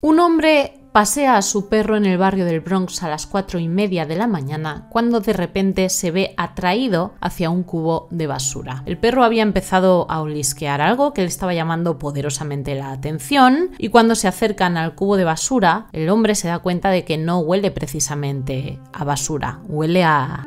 Un hombre pasea a su perro en el barrio del Bronx a las 4 y media de la mañana cuando de repente se ve atraído hacia un cubo de basura. El perro había empezado a olisquear algo que le estaba llamando poderosamente la atención y cuando se acercan al cubo de basura el hombre se da cuenta de que no huele precisamente a basura, huele a...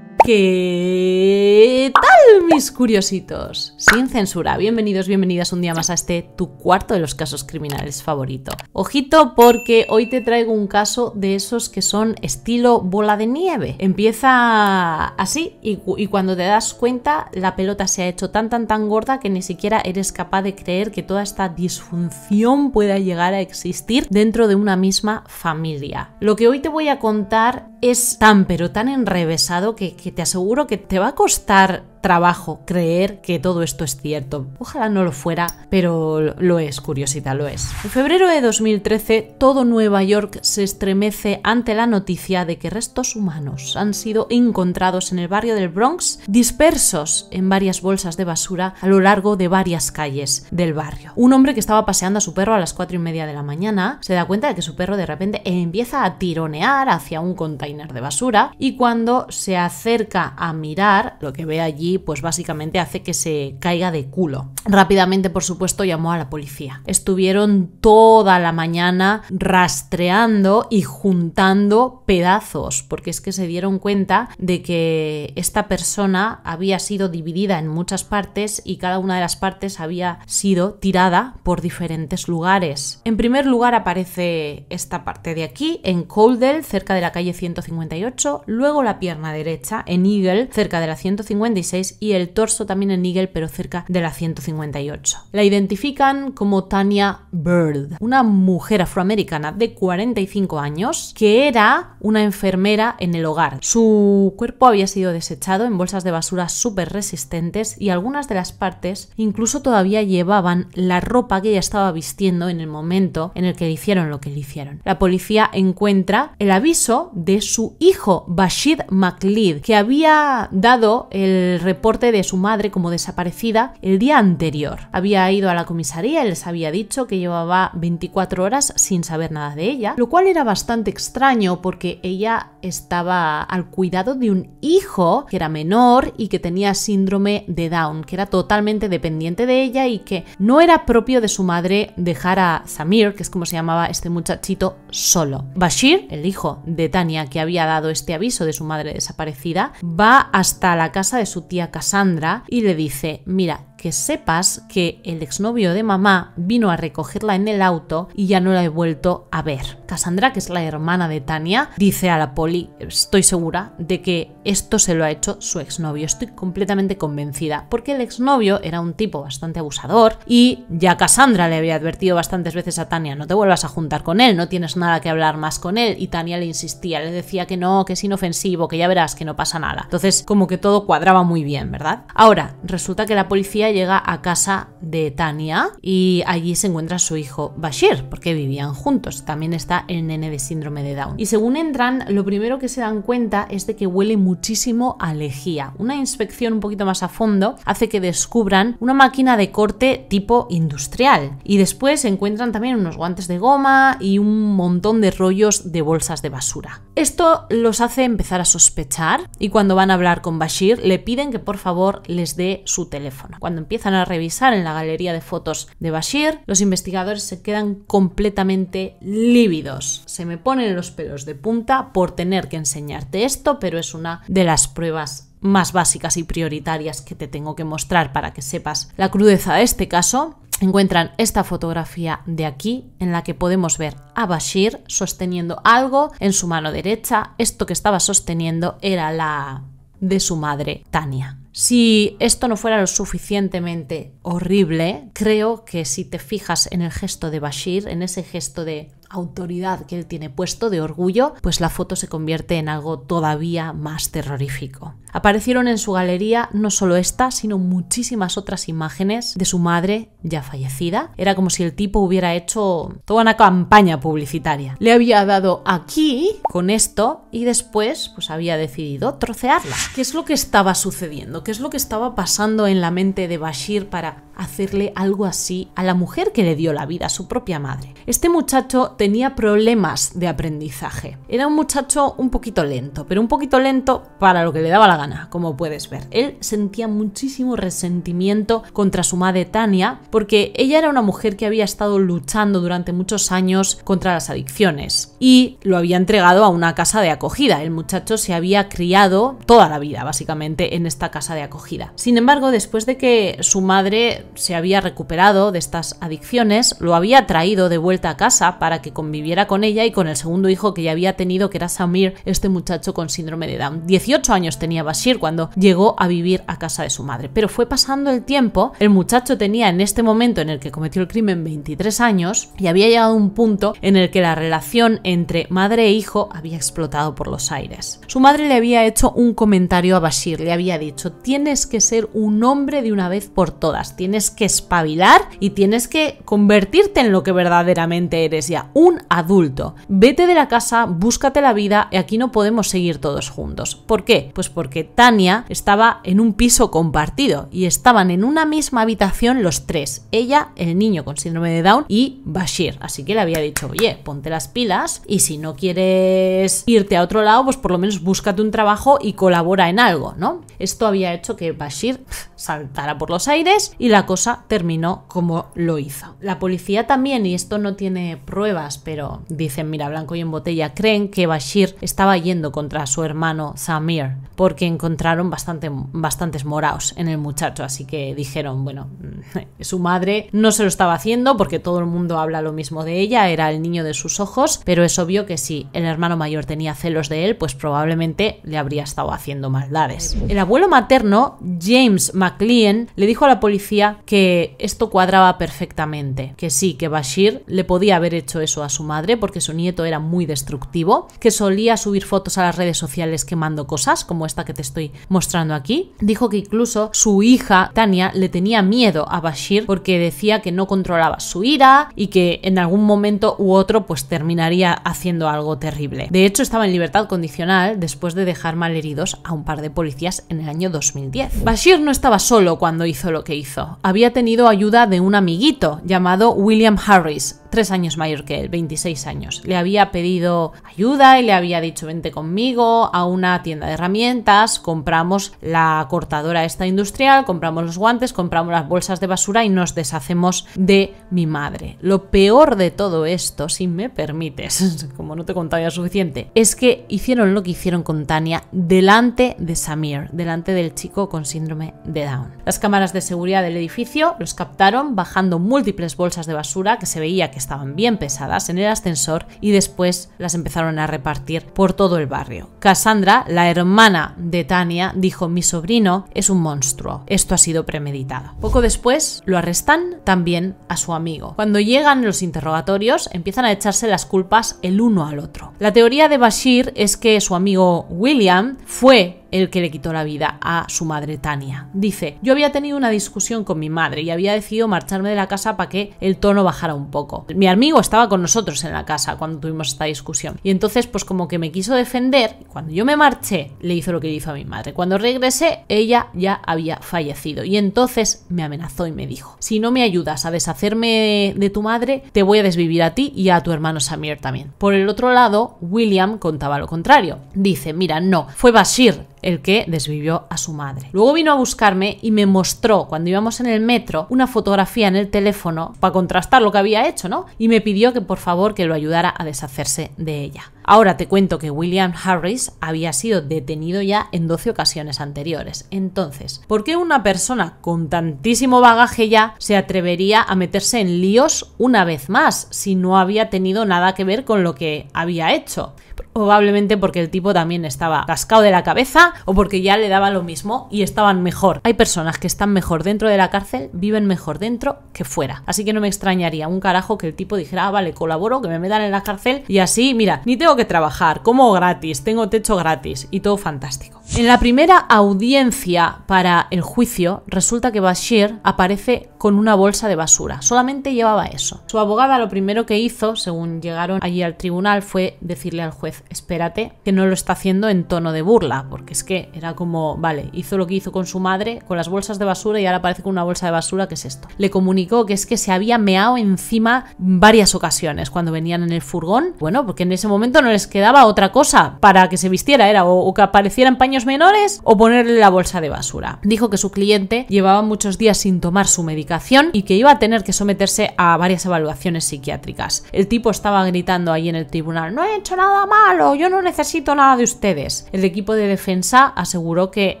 ¿Qué tal, mis curiositos? Sin censura, bienvenidos, bienvenidas un día más a este tu cuarto de los casos criminales favorito. Ojito porque hoy te traigo un caso de esos que son estilo bola de nieve. Empieza así y, cuando te das cuenta la pelota se ha hecho tan tan tan gorda que ni siquiera eres capaz de creer que toda esta disfunción pueda llegar a existir dentro de una misma familia. Lo que hoy te voy a contar es tan pero tan enrevesado que te aseguro que te va a costar trabajo creer que todo esto es cierto. Ojalá no lo fuera, pero lo es, curiosidad lo es. En febrero de 2013, todo Nueva York se estremece ante la noticia de que restos humanos han sido encontrados en el barrio del Bronx, dispersos en varias bolsas de basura a lo largo de varias calles del barrio. Un hombre que estaba paseando a su perro a las 4 y media de la mañana se da cuenta de que su perro de repente empieza a tironear hacia un container de basura y cuando se acerca a mirar, lo que ve allí pues básicamente hace que se caiga de culo. Rápidamente, por supuesto, llamó a la policía. Estuvieron toda la mañana rastreando y juntando pedazos, porque es que se dieron cuenta de que esta persona había sido dividida en muchas partes y cada una de las partes había sido tirada por diferentes lugares. En primer lugar aparece esta parte de aquí, en Coldell, cerca de la calle 158, luego la pierna derecha, en Eagle, cerca de la 156, y el torso también en Nigel, pero cerca de la 158. La identifican como Tania Bird, una mujer afroamericana de 45 años que era una enfermera en el hogar. Su cuerpo había sido desechado en bolsas de basura súper resistentes y algunas de las partes incluso todavía llevaban la ropa que ella estaba vistiendo en el momento en el que le hicieron lo que le hicieron. La policía encuentra el aviso de su hijo Bashid McLeod que había dado el reporte de su madre como desaparecida el día anterior. Había ido a la comisaría y les había dicho que llevaba 24 horas sin saber nada de ella, lo cual era bastante extraño porque ella estaba al cuidado de un hijo que era menor y que tenía síndrome de Down, que era totalmente dependiente de ella y que no era propio de su madre dejar a Samir, que es como se llamaba este muchachito, solo. Bashir, el hijo de Tania que había dado este aviso de su madre desaparecida, va hasta la casa de su tía a Cassandra y le dice, mira, que sepas que el exnovio de mamá vino a recogerla en el auto y ya no la he vuelto a ver. Cassandra, que es la hermana de Tania, dice a la poli, estoy segura de que esto se lo ha hecho su exnovio, estoy completamente convencida, porque el exnovio era un tipo bastante abusador y ya Cassandra le había advertido bastantes veces a Tania, no te vuelvas a juntar con él, no tienes nada que hablar más con él y Tania le insistía, le decía que no, que es inofensivo, que ya verás que no pasa nada. Entonces, como que todo cuadraba muy bien, ¿verdad? Ahora, resulta que la policía llega a casa de Tania y allí se encuentra su hijo Bashir, porque vivían juntos. También está el nene de síndrome de Down. Y según entran, lo primero que se dan cuenta es de que huele muchísimo a lejía. Una inspección un poquito más a fondo hace que descubran una máquina de corte tipo industrial. Y después encuentran también unos guantes de goma y un montón de rollos de bolsas de basura. Esto los hace empezar a sospechar y cuando van a hablar con Bashir le piden que por favor les dé su teléfono. Cuando empiezan a revisar en la galería de fotos de Bashir, los investigadores se quedan completamente lívidos. Se me ponen los pelos de punta por tener que enseñarte esto, pero es una de las pruebas más básicas y prioritarias que te tengo que mostrar para que sepas la crudeza de este caso, encuentran esta fotografía de aquí en la que podemos ver a Bashir sosteniendo algo en su mano derecha. Esto que estaba sosteniendo era la de su madre, Tania. Si esto no fuera lo suficientemente horrible, creo que si te fijas en el gesto de Bashir, en ese gesto de autoridad que él tiene puesto de orgullo, pues la foto se convierte en algo todavía más terrorífico. Aparecieron en su galería no solo esta, sino muchísimas otras imágenes de su madre ya fallecida. Era como si el tipo hubiera hecho toda una campaña publicitaria. Le había dado aquí con esto y después pues había decidido trocearla. ¿Qué es lo que estaba sucediendo? ¿Qué es lo que estaba pasando en la mente de Bashir para hacerle algo así a la mujer que le dio la vida, a su propia madre? Este muchacho tenía problemas de aprendizaje. Era un muchacho un poquito lento, pero un poquito lento para lo que le daba la gana, como puedes ver. Él sentía muchísimo resentimiento contra su madre Tania, porque ella era una mujer que había estado luchando durante muchos años contra las adicciones y lo había entregado a una casa de acogida. El muchacho se había criado toda la vida, básicamente, en esta casa de acogida. Sin embargo, después de que su madre se había recuperado de estas adicciones, lo había traído de vuelta a casa para que conviviera con ella y con el segundo hijo que ya había tenido, que era Samir, este muchacho con síndrome de Down. 18 años tenía Bashir cuando llegó a vivir a casa de su madre, pero fue pasando el tiempo, el muchacho tenía en este momento en el que cometió el crimen 23 años y había llegado a un punto en el que la relación entre madre e hijo había explotado por los aires. Su madre le había hecho un comentario a Bashir, le había dicho, tienes que ser un hombre de una vez por todas, tienes que espabilar y tienes que convertirte en lo que verdaderamente eres ya, un adulto. Vete de la casa, búscate la vida y aquí no podemos seguir todos juntos. ¿Por qué? Pues porque Tania estaba en un piso compartido y estaban en una misma habitación los tres, ella, el niño con síndrome de Down y Bashir. Así que le había dicho, oye, ponte las pilas y si no quieres irte a otro lado, pues por lo menos búscate un trabajo y colabora en algo, ¿no? Esto había hecho que Bashir saltara por los aires y la cosa terminó como lo hizo. La policía también, y esto no tiene pruebas, pero dicen mira blanco y en botella, creen que Bashir estaba yendo contra su hermano Samir porque encontraron bastante, bastantes moraos en el muchacho, así que dijeron, bueno, su madre no se lo estaba haciendo porque todo el mundo habla lo mismo de ella, era el niño de sus ojos, pero es obvio que si el hermano mayor tenía celos de él, pues probablemente le habría estado haciendo maldades. El abuelo materno, James McLean, le dijo a la policía que esto cuadraba perfectamente, que sí, que Bashir le podía haber hecho eso a su madre porque su nieto era muy destructivo, que solía subir fotos a las redes sociales quemando cosas, como esta que te estoy mostrando aquí. Dijo que incluso su hija, Tania, le tenía miedo a Bashir porque decía que no controlaba su ira y que en algún momento u otro pues terminaría haciendo algo terrible. De hecho, estaba en libertad condicional después de dejar malheridos a un par de policías en el año 2010. Bashir no estaba solo cuando hizo lo que hizo. Había tenido ayuda de un amiguito llamado William Harris, tres años mayor que él, 26 años. Le había pedido ayuda y le había dicho vente conmigo a una tienda de herramientas, compramos la cortadora esta industrial, compramos los guantes, compramos las bolsas de basura y nos deshacemos de mi madre. Lo peor de todo esto, si me permites, como no te contaba ya suficiente, es que hicieron lo que hicieron con Tania delante de Samir, delante del chico con síndrome de Down. Las cámaras de seguridad del edificio los captaron bajando múltiples bolsas de basura que se veía que estaban bien pesadas en el ascensor y después las empezaron a repartir por todo el barrio. Cassandra, la hermana de Tania, dijo mi sobrino es un monstruo, esto ha sido premeditado. Poco después lo arrestan también a su amigo. Cuando llegan los interrogatorios empiezan a echarse las culpas el uno al otro. La teoría de Bashir es que su amigo William fue el que le quitó la vida a su madre Tania. Dice, yo había tenido una discusión con mi madre y había decidido marcharme de la casa para que el tono bajara un poco. Mi amigo estaba con nosotros en la casa cuando tuvimos esta discusión. Y entonces pues como que me quiso defender cuando yo me marché le hizo lo que hizo a mi madre. Cuando regresé ella ya había fallecido y entonces me amenazó y me dijo, si no me ayudas a deshacerme de tu madre, te voy a desvivir a ti y a tu hermano Samir también. Por el otro lado, William contaba lo contrario. Dice, mira, no, fue Bashir el que desvivió a su madre. Luego vino a buscarme y me mostró, cuando íbamos en el metro, una fotografía en el teléfono para contrastar lo que había hecho, ¿no? Y me pidió que por favor que lo ayudara a deshacerse de ella. Ahora te cuento que William Harris había sido detenido ya en 12 ocasiones anteriores. Entonces, ¿por qué una persona con tantísimo bagaje ya se atrevería a meterse en líos una vez más si no había tenido nada que ver con lo que había hecho? Probablemente porque el tipo también estaba cascado de la cabeza o porque ya le daba lo mismo y estaban mejor. Hay personas que están mejor dentro de la cárcel, viven mejor dentro que fuera. Así que no me extrañaría un carajo que el tipo dijera, ah, vale, colaboro, que me metan en la cárcel y así, mira, ni tengo que trabajar, como gratis, tengo techo gratis y todo fantástico. En la primera audiencia para el juicio, resulta que Bashir aparece con una bolsa de basura, solamente llevaba eso. Su abogada lo primero que hizo, según llegaron allí al tribunal, fue decirle al juez, espérate, que no lo está haciendo en tono de burla, porque es que era como, vale, hizo lo que hizo con su madre, con las bolsas de basura y ahora aparece con una bolsa de basura, ¿qué es esto? Le comunicó que es que se había meado encima varias ocasiones cuando venían en el furgón, bueno, porque en ese momento no les quedaba otra cosa para que se vistiera, era o, o que aparecieran paños menores o ponerle la bolsa de basura. Dijo que su cliente llevaba muchos días sin tomar su medicación y que iba a tener que someterse a varias evaluaciones psiquiátricas. El tipo estaba gritando ahí en el tribunal, no he hecho nada malo, yo no necesito nada de ustedes. El equipo de defensa aseguró que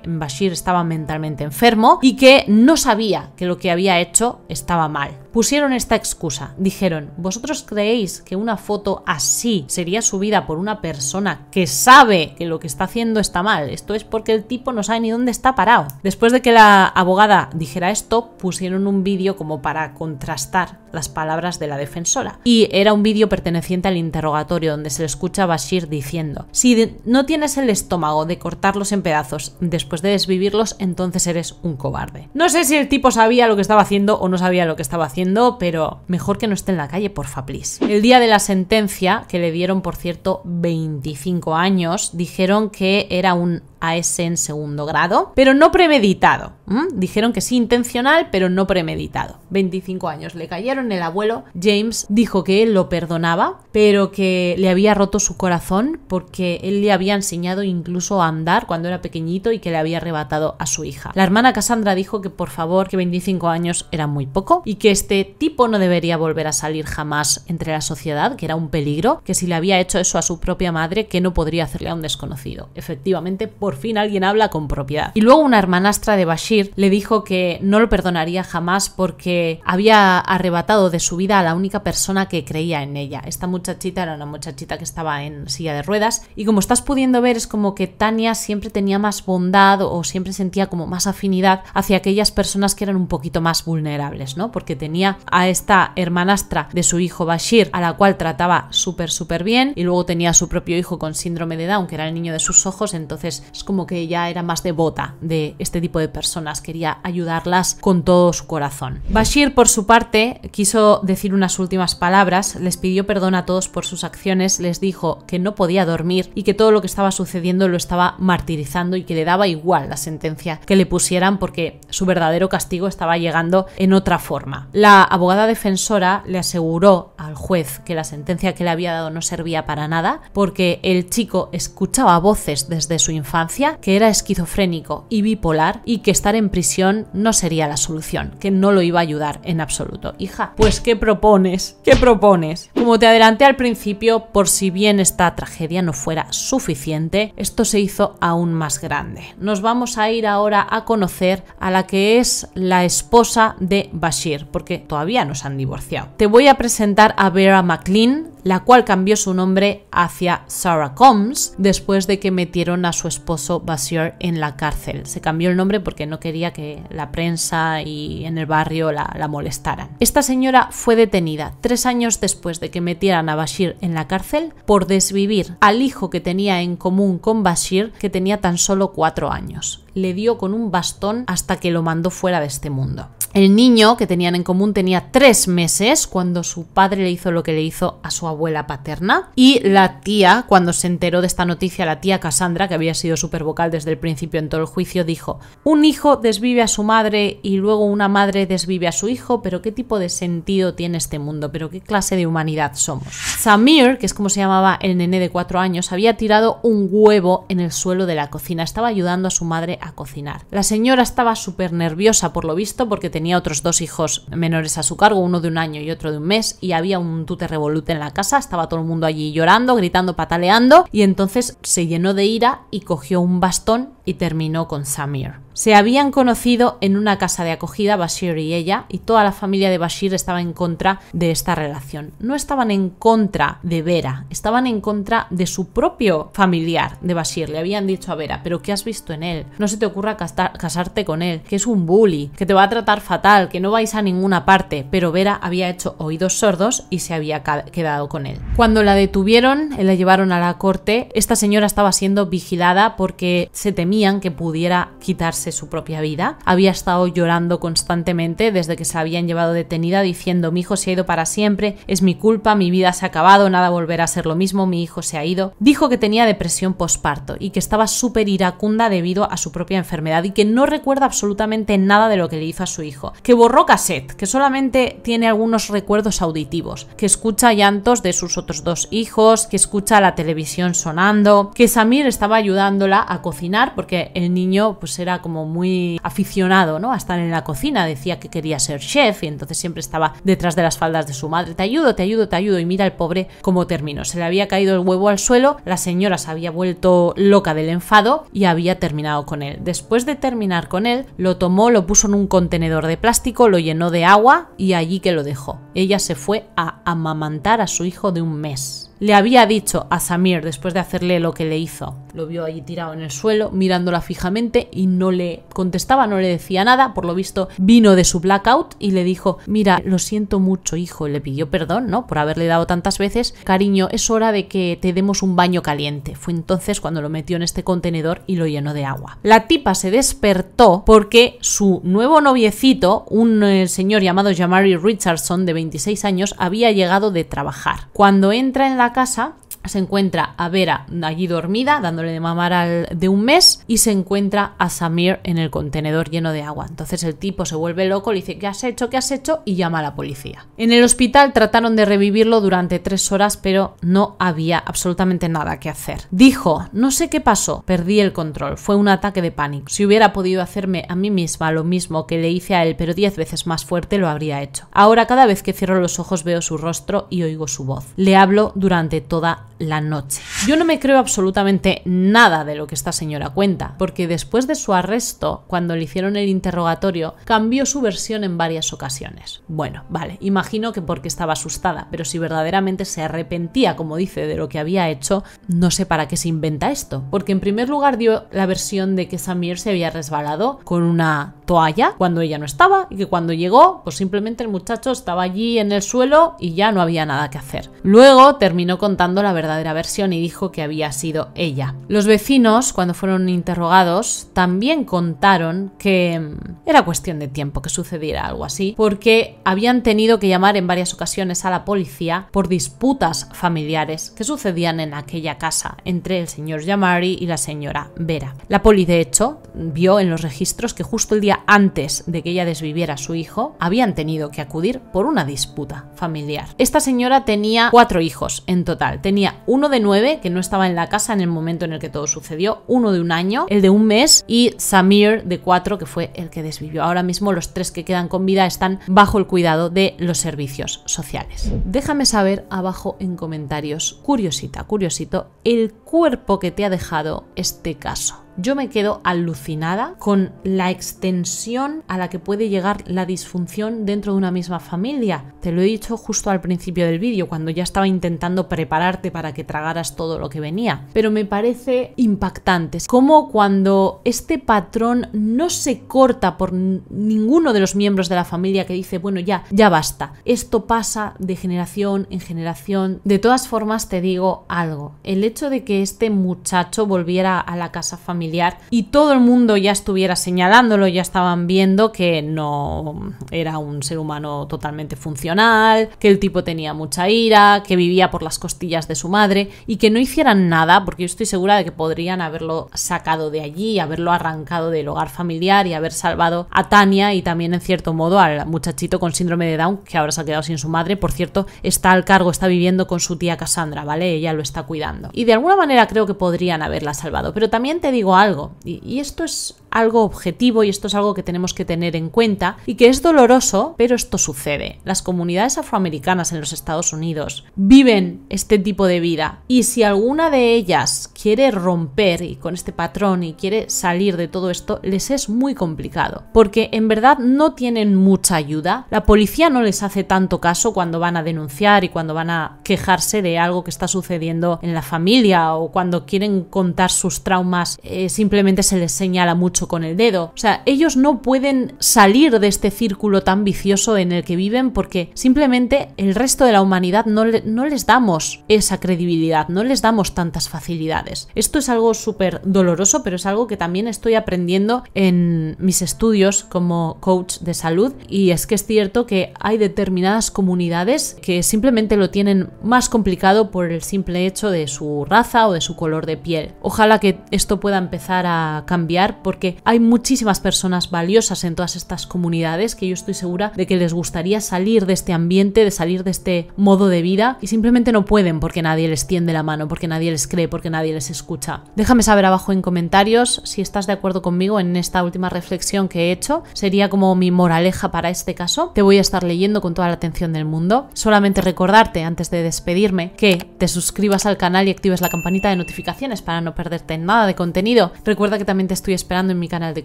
Bashir estaba mentalmente enfermo y que no sabía que lo que había hecho estaba mal pusieron esta excusa. Dijeron, ¿vosotros creéis que una foto así sería subida por una persona que sabe que lo que está haciendo está mal? Esto es porque el tipo no sabe ni dónde está parado. Después de que la abogada dijera esto, pusieron un vídeo como para contrastar las palabras de la defensora. Y era un vídeo perteneciente al interrogatorio donde se le escucha a Bashir diciendo, si no tienes el estómago de cortarlos en pedazos después de desvivirlos, entonces eres un cobarde. No sé si el tipo sabía lo que estaba haciendo o no sabía lo que estaba haciendo, pero mejor que no esté en la calle, porfa, please. El día de la sentencia, que le dieron por cierto 25 años, dijeron que era un a ese en segundo grado, pero no premeditado. Dijeron que sí intencional, pero no premeditado. 25 años le cayeron, el abuelo James dijo que él lo perdonaba, pero que le había roto su corazón porque él le había enseñado incluso a andar cuando era pequeñito y que le había arrebatado a su hija. La hermana Cassandra dijo que por favor, que 25 años era muy poco y que este tipo no debería volver a salir jamás entre la sociedad, que era un peligro, que si le había hecho eso a su propia madre, que no podría hacerle a un desconocido. Efectivamente, por por fin alguien habla con propiedad. Y luego una hermanastra de Bashir le dijo que no lo perdonaría jamás porque había arrebatado de su vida a la única persona que creía en ella. Esta muchachita era una muchachita que estaba en silla de ruedas y como estás pudiendo ver es como que Tania siempre tenía más bondad o siempre sentía como más afinidad hacia aquellas personas que eran un poquito más vulnerables, ¿no? Porque tenía a esta hermanastra de su hijo Bashir a la cual trataba súper súper bien y luego tenía a su propio hijo con síndrome de Down que era el niño de sus ojos, entonces como que ella era más devota de este tipo de personas, quería ayudarlas con todo su corazón. Bashir, por su parte, quiso decir unas últimas palabras, les pidió perdón a todos por sus acciones, les dijo que no podía dormir y que todo lo que estaba sucediendo lo estaba martirizando y que le daba igual la sentencia que le pusieran porque su verdadero castigo estaba llegando en otra forma. La abogada defensora le aseguró al juez que la sentencia que le había dado no servía para nada porque el chico escuchaba voces desde su infancia que era esquizofrénico y bipolar y que estar en prisión no sería la solución, que no lo iba a ayudar en absoluto. Hija, pues ¿qué propones? ¿Qué propones? Como te adelanté al principio, por si bien esta tragedia no fuera suficiente, esto se hizo aún más grande. Nos vamos a ir ahora a conocer a la que es la esposa de Bashir, porque todavía no se han divorciado. Te voy a presentar a Vera McLean, la cual cambió su nombre hacia Sarah Combs después de que metieron a su esposa Bashir en la cárcel. Se cambió el nombre porque no quería que la prensa y en el barrio la, la molestaran. Esta señora fue detenida tres años después de que metieran a Bashir en la cárcel por desvivir al hijo que tenía en común con Bashir, que tenía tan solo cuatro años. Le dio con un bastón hasta que lo mandó fuera de este mundo. El niño que tenían en común tenía tres meses cuando su padre le hizo lo que le hizo a su abuela paterna. Y la tía, cuando se enteró de esta noticia, la tía Cassandra, que había sido súper vocal desde el principio en todo el juicio, dijo, un hijo desvive a su madre y luego una madre desvive a su hijo, pero ¿qué tipo de sentido tiene este mundo? ¿Pero qué clase de humanidad somos? Samir, que es como se llamaba el nene de cuatro años, había tirado un huevo en el suelo de la cocina. Estaba ayudando a su madre a cocinar. La señora estaba súper nerviosa, por lo visto, porque tenía tenía otros dos hijos menores a su cargo, uno de un año y otro de un mes, y había un tute revolute en la casa, estaba todo el mundo allí llorando, gritando, pataleando, y entonces se llenó de ira y cogió un bastón y terminó con Samir. Se habían conocido en una casa de acogida Bashir y ella, y toda la familia de Bashir estaba en contra de esta relación. No estaban en contra de Vera, estaban en contra de su propio familiar de Bashir. Le habían dicho a Vera, pero ¿qué has visto en él? No se te ocurra casarte con él, que es un bully, que te va a tratar fatal, que no vais a ninguna parte. Pero Vera había hecho oídos sordos y se había quedado con él. Cuando la detuvieron, eh, la llevaron a la corte, esta señora estaba siendo vigilada porque se temía que pudiera quitarse su propia vida. Había estado llorando constantemente desde que se habían llevado detenida diciendo mi hijo se ha ido para siempre, es mi culpa, mi vida se ha acabado, nada volverá a ser lo mismo, mi hijo se ha ido. Dijo que tenía depresión posparto y que estaba súper iracunda debido a su propia enfermedad y que no recuerda absolutamente nada de lo que le hizo a su hijo, que borró cassette, que solamente tiene algunos recuerdos auditivos, que escucha llantos de sus otros dos hijos, que escucha la televisión sonando, que Samir estaba ayudándola a cocinar porque el niño pues era como muy aficionado, ¿no? A estar en la cocina, decía que quería ser chef y entonces siempre estaba detrás de las faldas de su madre, te ayudo, te ayudo, te ayudo y mira el pobre cómo terminó. Se le había caído el huevo al suelo, la señora se había vuelto loca del enfado y había terminado con él. Después de terminar con él, lo tomó, lo puso en un contenedor de plástico, lo llenó de agua y allí que lo dejó. Ella se fue a amamantar a su hijo de un mes le había dicho a Samir después de hacerle lo que le hizo. Lo vio allí tirado en el suelo, mirándola fijamente y no le contestaba, no le decía nada. Por lo visto, vino de su blackout y le dijo, mira, lo siento mucho, hijo. Le pidió perdón, ¿no? Por haberle dado tantas veces. Cariño, es hora de que te demos un baño caliente. Fue entonces cuando lo metió en este contenedor y lo llenó de agua. La tipa se despertó porque su nuevo noviecito, un eh, señor llamado Jamari Richardson, de 26 años, había llegado de trabajar. Cuando entra en la casa se encuentra a Vera allí dormida, dándole de mamar al de un mes, y se encuentra a Samir en el contenedor lleno de agua. Entonces el tipo se vuelve loco, le dice, ¿qué has hecho? ¿Qué has hecho? y llama a la policía. En el hospital trataron de revivirlo durante tres horas, pero no había absolutamente nada que hacer. Dijo, no sé qué pasó, perdí el control, fue un ataque de pánico. Si hubiera podido hacerme a mí misma lo mismo que le hice a él, pero diez veces más fuerte, lo habría hecho. Ahora cada vez que cierro los ojos veo su rostro y oigo su voz. Le hablo durante toda la noche. Yo no me creo absolutamente nada de lo que esta señora cuenta, porque después de su arresto, cuando le hicieron el interrogatorio, cambió su versión en varias ocasiones. Bueno, vale, imagino que porque estaba asustada, pero si verdaderamente se arrepentía, como dice, de lo que había hecho, no sé para qué se inventa esto, porque en primer lugar dio la versión de que Samir se había resbalado con una allá cuando ella no estaba y que cuando llegó, pues simplemente el muchacho estaba allí en el suelo y ya no había nada que hacer. Luego terminó contando la verdadera versión y dijo que había sido ella. Los vecinos, cuando fueron interrogados, también contaron que mm, era cuestión de tiempo que sucediera algo así, porque habían tenido que llamar en varias ocasiones a la policía por disputas familiares que sucedían en aquella casa entre el señor Yamari y la señora Vera. La poli, de hecho, vio en los registros que justo el día antes de que ella desviviera a su hijo, habían tenido que acudir por una disputa familiar. Esta señora tenía cuatro hijos en total. Tenía uno de nueve, que no estaba en la casa en el momento en el que todo sucedió, uno de un año, el de un mes y Samir de cuatro, que fue el que desvivió. Ahora mismo los tres que quedan con vida están bajo el cuidado de los servicios sociales. Déjame saber abajo en comentarios, curiosita, curiosito, el cuerpo que te ha dejado este caso. Yo me quedo alucinada con la extensión a la que puede llegar la disfunción dentro de una misma familia. Te lo he dicho justo al principio del vídeo, cuando ya estaba intentando prepararte para que tragaras todo lo que venía. Pero me parece impactante como cuando este patrón no se corta por ninguno de los miembros de la familia que dice, bueno, ya, ya basta. Esto pasa de generación en generación. De todas formas, te digo algo. El hecho de que este muchacho volviera a la casa familiar y todo el mundo ya estuviera señalándolo, ya estaban viendo que no era un ser humano totalmente funcional, que el tipo tenía mucha ira, que vivía por las costillas de su madre y que no hicieran nada, porque yo estoy segura de que podrían haberlo sacado de allí, haberlo arrancado del hogar familiar y haber salvado a Tania y también en cierto modo al muchachito con síndrome de Down que ahora se ha quedado sin su madre, por cierto, está al cargo, está viviendo con su tía Cassandra, ¿vale? Ella lo está cuidando. Y de alguna manera creo que podrían haberla salvado. Pero también te digo algo, y, y esto es algo objetivo y esto es algo que tenemos que tener en cuenta y que es doloroso, pero esto sucede. Las comunidades afroamericanas en los Estados Unidos viven este tipo de vida y si alguna de ellas quiere romper y con este patrón y quiere salir de todo esto, les es muy complicado porque en verdad no tienen mucha ayuda. La policía no les hace tanto caso cuando van a denunciar y cuando van a quejarse de algo que está sucediendo en la familia o o cuando quieren contar sus traumas eh, simplemente se les señala mucho con el dedo. O sea, ellos no pueden salir de este círculo tan vicioso en el que viven porque simplemente el resto de la humanidad no les damos esa credibilidad, no les damos tantas facilidades. Esto es algo súper doloroso, pero es algo que también estoy aprendiendo en mis estudios como coach de salud y es que es cierto que hay determinadas comunidades que simplemente lo tienen más complicado por el simple hecho de su raza de su color de piel. Ojalá que esto pueda empezar a cambiar porque hay muchísimas personas valiosas en todas estas comunidades que yo estoy segura de que les gustaría salir de este ambiente, de salir de este modo de vida y simplemente no pueden porque nadie les tiende la mano, porque nadie les cree, porque nadie les escucha. Déjame saber abajo en comentarios si estás de acuerdo conmigo en esta última reflexión que he hecho. Sería como mi moraleja para este caso. Te voy a estar leyendo con toda la atención del mundo. Solamente recordarte antes de despedirme que te suscribas al canal y actives la campanita de notificaciones para no perderte nada de contenido. Recuerda que también te estoy esperando en mi canal de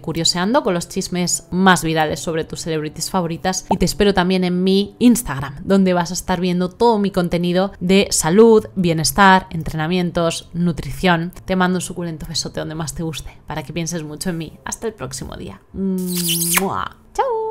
Curioseando con los chismes más virales sobre tus celebrities favoritas y te espero también en mi Instagram, donde vas a estar viendo todo mi contenido de salud, bienestar, entrenamientos, nutrición. Te mando un suculento besote donde más te guste para que pienses mucho en mí. Hasta el próximo día. ¡Chao!